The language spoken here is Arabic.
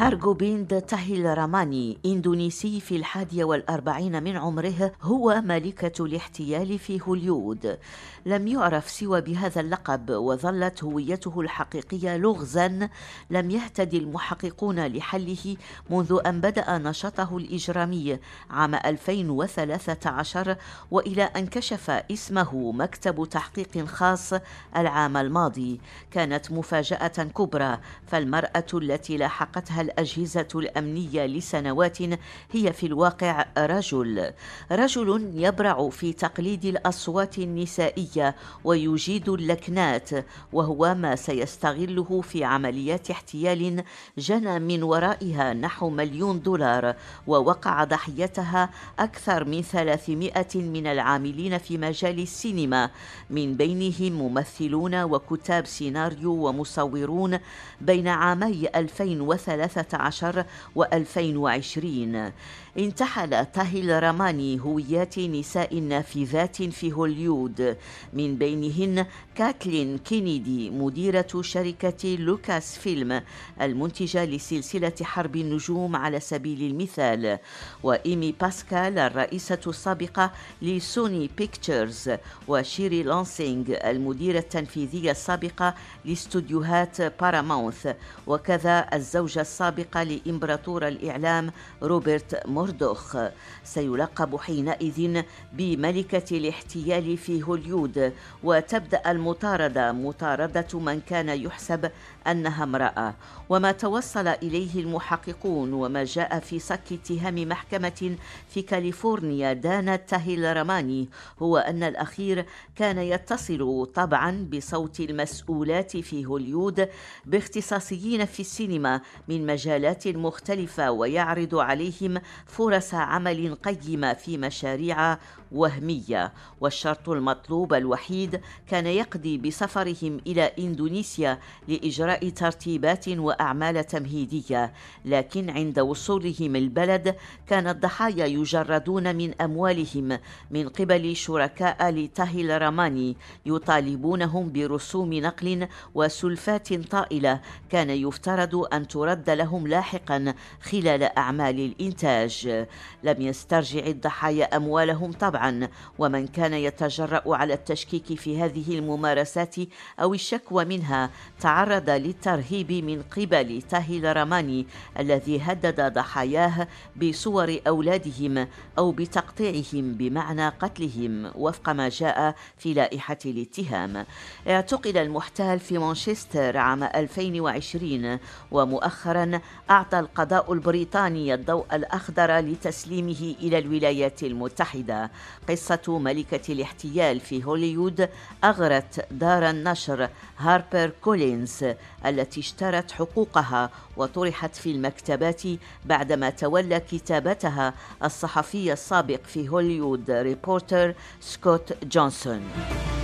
هارغوبيند تاهيل راماني إندونيسي في الحادية والأربعين من عمره هو ملكة الاحتيال في هوليود لم يعرف سوى بهذا اللقب وظلت هويته الحقيقية لغزا لم يهتدي المحققون لحله منذ أن بدأ نشاطه الإجرامي عام 2013 وإلى أن كشف اسمه مكتب تحقيق خاص العام الماضي كانت مفاجأة كبرى فالمرأة التي لاحقتها الأجهزة الأمنية لسنوات هي في الواقع رجل رجل يبرع في تقليد الأصوات النسائية ويجيد اللكنات وهو ما سيستغله في عمليات احتيال جنى من ورائها نحو مليون دولار ووقع ضحيتها أكثر من 300 من العاملين في مجال السينما من بينهم ممثلون وكتاب سيناريو ومصورون بين عامي 2003 2013 و2020 انتحل تاهيل راماني هويات نساء نافذات في هوليود من بينهن كاتلين كينيدي مديرة شركة لوكاس فيلم المنتجة لسلسلة حرب النجوم على سبيل المثال وإيمي باسكال الرئيسة السابقة لسوني بيكتشرز وشيري لونسينغ المديرة التنفيذية السابقة لاستوديوهات باراماونث وكذا الزوجة السابقة السابقة لإمبراطور الإعلام روبرت موردوخ سيلقب حينئذ بملكة الاحتيال في هوليود وتبدأ المطاردة مطاردة من كان يحسب أنها امرأة وما توصل إليه المحققون وما جاء في صك اتهام محكمة في كاليفورنيا دانا تاهيل رماني هو أن الأخير كان يتصل طبعا بصوت المسؤولات في هوليود باختصاصيين في السينما من المجالات المختلفة ويعرض عليهم فرص عمل قيمة في مشاريع وهمية والشرط المطلوب الوحيد كان يقضي بسفرهم إلى إندونيسيا لإجراء ترتيبات وأعمال تمهيدية لكن عند وصولهم البلد كان الضحايا يجردون من أموالهم من قبل شركاء لتاهيل راماني يطالبونهم برسوم نقل وسلفات طائلة كان يفترض أن ترد لهم لاحقا خلال أعمال الإنتاج لم يسترجع الضحايا أموالهم طبعا ومن كان يتجرأ على التشكيك في هذه الممارسات أو الشكوى منها تعرض للترهيب من قبل تاهيل رماني الذي هدد ضحاياه بصور أولادهم أو بتقطيعهم بمعنى قتلهم وفق ما جاء في لائحة الاتهام اعتقل المحتال في مانشستر عام 2020 ومؤخرا أعطى القضاء البريطاني الضوء الأخضر لتسليمه إلى الولايات المتحدة قصة ملكة الاحتيال في هوليوود أغرت دار النشر هاربر كولينز التي اشترت حقوقها وطرحت في المكتبات بعدما تولى كتابتها الصحفي السابق في هوليوود ريبورتر سكوت جونسون.